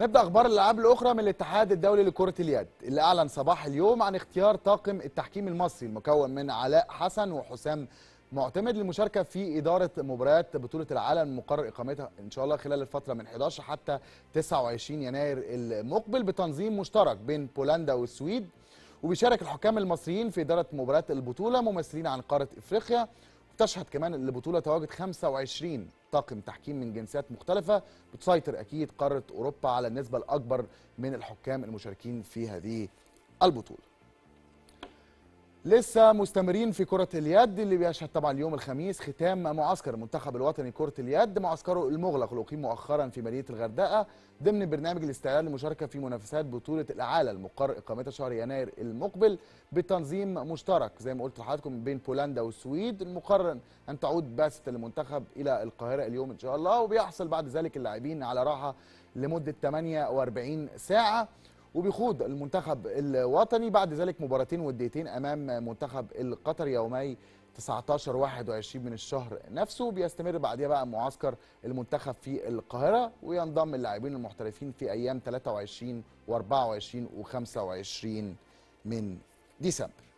نبدا اخبار الالعاب الاخرى من الاتحاد الدولي لكره اليد اللي اعلن صباح اليوم عن اختيار طاقم التحكيم المصري المكون من علاء حسن وحسام معتمد للمشاركه في اداره مباريات بطوله العالم مقرر اقامتها ان شاء الله خلال الفتره من 11 حتى 29 يناير المقبل بتنظيم مشترك بين بولندا والسويد وبيشارك الحكام المصريين في اداره مباريات البطوله ممثلين عن قاره افريقيا تشهد كمان البطوله تواجد 25 طاقم تحكيم من جنسيات مختلفه بتسيطر اكيد قاره اوروبا على النسبه الاكبر من الحكام المشاركين في هذه البطوله لسه مستمرين في كرة اليد اللي بيشهد طبعا اليوم الخميس ختام معسكر المنتخب الوطني كرة اليد معسكره المغلق اللي أقيم مؤخرا في مدينة الغردقة ضمن برنامج الاستعداد للمشاركة في منافسات بطولة الأعالى المقر إقامتها شهر يناير المقبل بتنظيم مشترك زي ما قلت لحضراتكم بين بولندا والسويد المقرر أن تعود بعثة المنتخب إلى القاهرة اليوم إن شاء الله وبيحصل بعد ذلك اللاعبين على راحة لمدة 48 ساعة وبيخوض المنتخب الوطني بعد ذلك مباراتين وديتين امام منتخب القطر يومي 19 21 من الشهر نفسه بيستمر بعدها بقى معسكر المنتخب في القاهره وينضم اللاعبين المحترفين في ايام 23 و24 و25 من ديسمبر